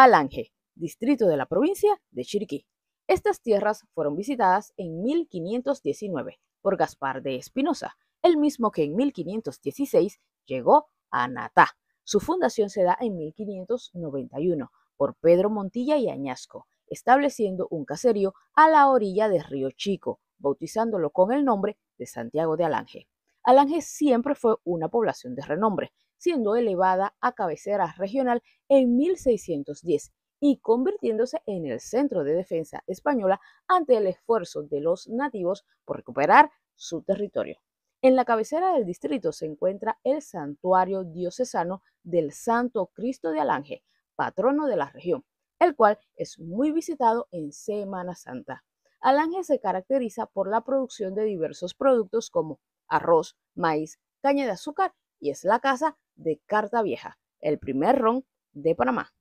Alange, distrito de la provincia de Chiriquí. Estas tierras fueron visitadas en 1519 por Gaspar de Espinosa, el mismo que en 1516 llegó a Natá. Su fundación se da en 1591 por Pedro Montilla y Añasco, estableciendo un caserío a la orilla del río Chico, bautizándolo con el nombre de Santiago de Alange. Alange siempre fue una población de renombre, siendo elevada a cabecera regional en 1610 y convirtiéndose en el centro de defensa española ante el esfuerzo de los nativos por recuperar su territorio. En la cabecera del distrito se encuentra el santuario diocesano del Santo Cristo de Alange, patrono de la región, el cual es muy visitado en Semana Santa. Alange se caracteriza por la producción de diversos productos como arroz, maíz, caña de azúcar y es la casa de Carta Vieja, el primer ron de Panamá.